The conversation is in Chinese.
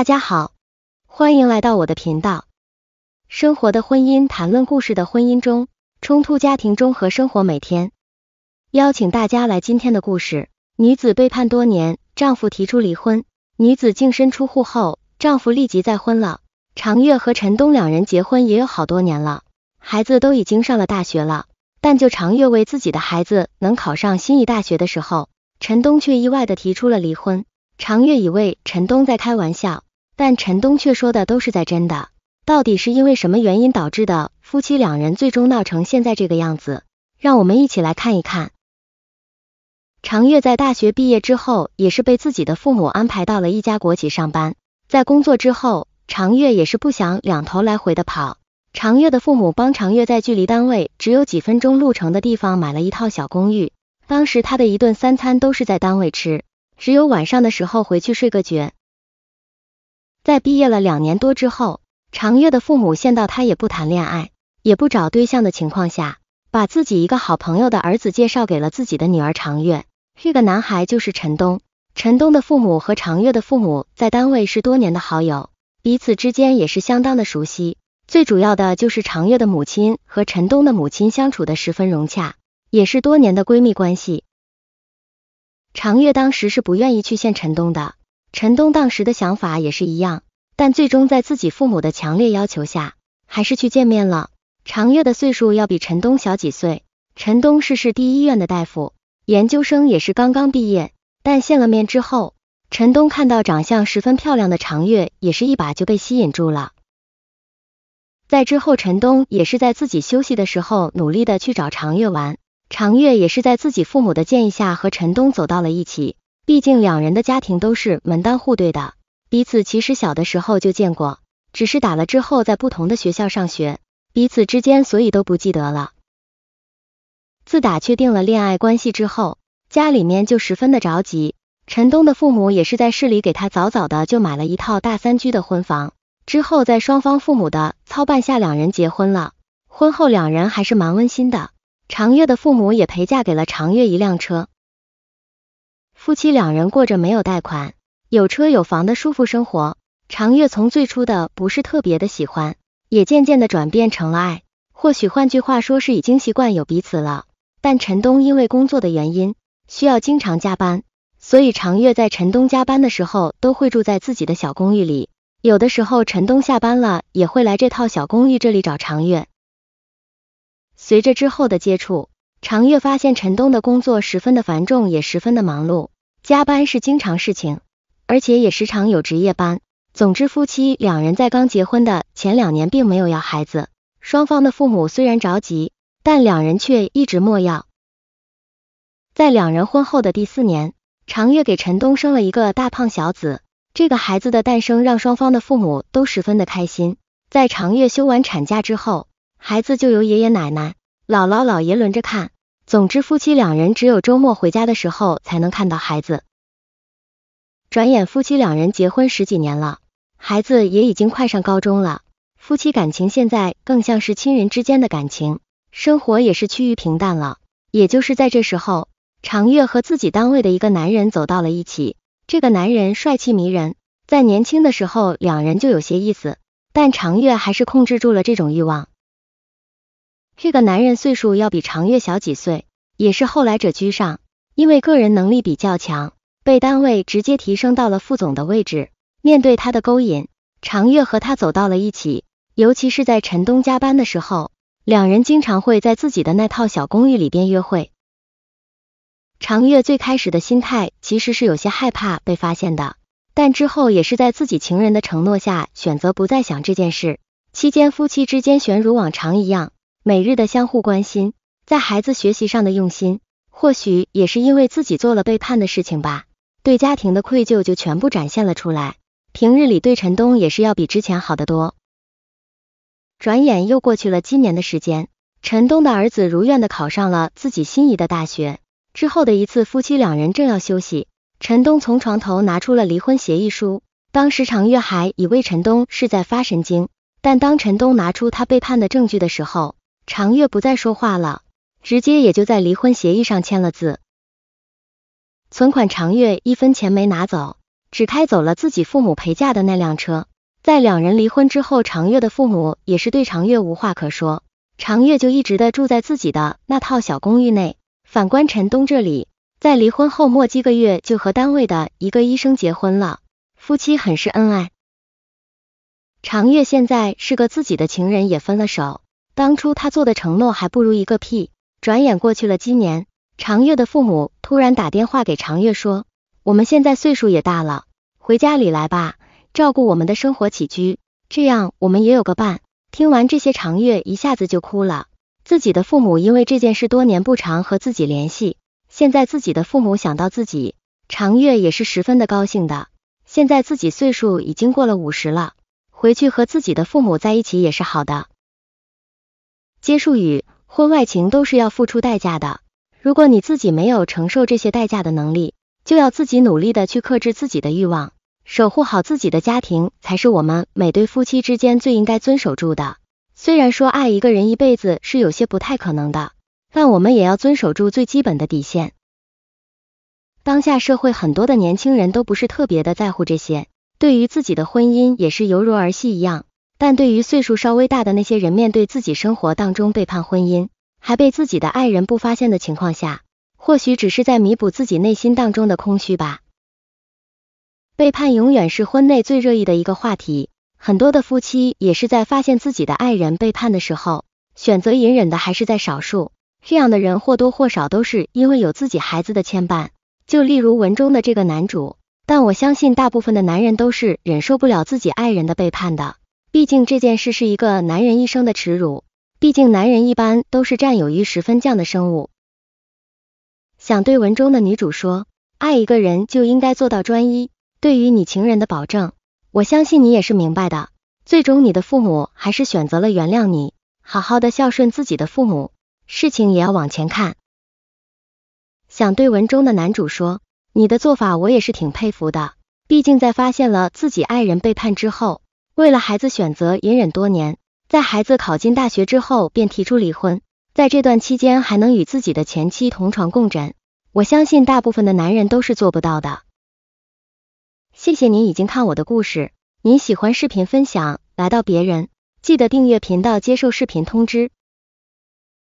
大家好，欢迎来到我的频道。生活的婚姻，谈论故事的婚姻中，冲突家庭中和生活每天。邀请大家来今天的故事：女子被判多年，丈夫提出离婚，女子净身出户后，丈夫立即再婚了。常月和陈东两人结婚也有好多年了，孩子都已经上了大学了。但就常月为自己的孩子能考上心仪大学的时候，陈东却意外的提出了离婚。常月以为陈东在开玩笑。但陈东却说的都是在真的，到底是因为什么原因导致的夫妻两人最终闹成现在这个样子？让我们一起来看一看。常月在大学毕业之后，也是被自己的父母安排到了一家国企上班。在工作之后，常月也是不想两头来回的跑，常月的父母帮常月在距离单位只有几分钟路程的地方买了一套小公寓。当时他的一顿三餐都是在单位吃，只有晚上的时候回去睡个觉。在毕业了两年多之后，长月的父母见到他也不谈恋爱，也不找对象的情况下，把自己一个好朋友的儿子介绍给了自己的女儿长月。这个男孩就是陈东。陈东的父母和长月的父母在单位是多年的好友，彼此之间也是相当的熟悉。最主要的就是长月的母亲和陈东的母亲相处的十分融洽，也是多年的闺蜜关系。长月当时是不愿意去见陈东的。陈东当时的想法也是一样，但最终在自己父母的强烈要求下，还是去见面了。常月的岁数要比陈东小几岁，陈东是市第一医院的大夫，研究生也是刚刚毕业。但见了面之后，陈东看到长相十分漂亮的常月，也是一把就被吸引住了。在之后，陈东也是在自己休息的时候，努力的去找常月玩。常月也是在自己父母的建议下，和陈东走到了一起。毕竟两人的家庭都是门当户对的，彼此其实小的时候就见过，只是打了之后在不同的学校上学，彼此之间所以都不记得了。自打确定了恋爱关系之后，家里面就十分的着急，陈东的父母也是在市里给他早早的就买了一套大三居的婚房，之后在双方父母的操办下，两人结婚了。婚后两人还是蛮温馨的，常月的父母也陪嫁给了常月一辆车。夫妻两人过着没有贷款、有车有房的舒服生活。长月从最初的不是特别的喜欢，也渐渐的转变成了爱。或许换句话说，是已经习惯有彼此了。但陈东因为工作的原因，需要经常加班，所以长月在陈东加班的时候，都会住在自己的小公寓里。有的时候，陈东下班了，也会来这套小公寓这里找长月。随着之后的接触，常月发现陈东的工作十分的繁重，也十分的忙碌，加班是经常事情，而且也时常有值夜班。总之，夫妻两人在刚结婚的前两年并没有要孩子，双方的父母虽然着急，但两人却一直莫要。在两人婚后的第四年，常月给陈东生了一个大胖小子，这个孩子的诞生让双方的父母都十分的开心。在常月休完产假之后，孩子就由爷爷奶奶。姥姥姥爷轮着看，总之夫妻两人只有周末回家的时候才能看到孩子。转眼夫妻两人结婚十几年了，孩子也已经快上高中了，夫妻感情现在更像是亲人之间的感情，生活也是趋于平淡了。也就是在这时候，长月和自己单位的一个男人走到了一起，这个男人帅气迷人，在年轻的时候两人就有些意思，但长月还是控制住了这种欲望。这个男人岁数要比常月小几岁，也是后来者居上，因为个人能力比较强，被单位直接提升到了副总的位置。面对他的勾引，常月和他走到了一起。尤其是在陈东加班的时候，两人经常会在自己的那套小公寓里边约会。常月最开始的心态其实是有些害怕被发现的，但之后也是在自己情人的承诺下，选择不再想这件事。期间夫妻之间，悬如往常一样。每日的相互关心，在孩子学习上的用心，或许也是因为自己做了背叛的事情吧，对家庭的愧疚就全部展现了出来。平日里对陈东也是要比之前好得多。转眼又过去了今年的时间，陈东的儿子如愿的考上了自己心仪的大学。之后的一次夫妻两人正要休息，陈东从床头拿出了离婚协议书。当时常月海以为陈东是在发神经，但当陈东拿出他背叛的证据的时候，长月不再说话了，直接也就在离婚协议上签了字。存款长月一分钱没拿走，只开走了自己父母陪嫁的那辆车。在两人离婚之后，长月的父母也是对长月无话可说，长月就一直的住在自己的那套小公寓内。反观陈东这里，在离婚后没几个月就和单位的一个医生结婚了，夫妻很是恩爱。长月现在是个自己的情人也分了手。当初他做的承诺还不如一个屁，转眼过去了今年。长月的父母突然打电话给长月说：“我们现在岁数也大了，回家里来吧，照顾我们的生活起居，这样我们也有个伴。”听完这些，长月一下子就哭了。自己的父母因为这件事多年不常和自己联系，现在自己的父母想到自己，长月也是十分的高兴的。现在自己岁数已经过了五十了，回去和自己的父母在一起也是好的。接触与婚外情都是要付出代价的，如果你自己没有承受这些代价的能力，就要自己努力的去克制自己的欲望，守护好自己的家庭才是我们每对夫妻之间最应该遵守住的。虽然说爱一个人一辈子是有些不太可能的，但我们也要遵守住最基本的底线。当下社会很多的年轻人都不是特别的在乎这些，对于自己的婚姻也是犹如儿戏一样。但对于岁数稍微大的那些人，面对自己生活当中背叛婚姻，还被自己的爱人不发现的情况下，或许只是在弥补自己内心当中的空虚吧。背叛永远是婚内最热议的一个话题，很多的夫妻也是在发现自己的爱人背叛的时候，选择隐忍的还是在少数，这样的人或多或少都是因为有自己孩子的牵绊，就例如文中的这个男主。但我相信大部分的男人都是忍受不了自己爱人的背叛的。毕竟这件事是一个男人一生的耻辱，毕竟男人一般都是占有欲十分降的生物。想对文中的女主说，爱一个人就应该做到专一，对于你情人的保证，我相信你也是明白的。最终你的父母还是选择了原谅你，好好的孝顺自己的父母，事情也要往前看。想对文中的男主说，你的做法我也是挺佩服的，毕竟在发现了自己爱人背叛之后。为了孩子选择隐忍多年，在孩子考进大学之后便提出离婚。在这段期间还能与自己的前妻同床共枕，我相信大部分的男人都是做不到的。谢谢您已经看我的故事，您喜欢视频分享来到别人，记得订阅频道接受视频通知。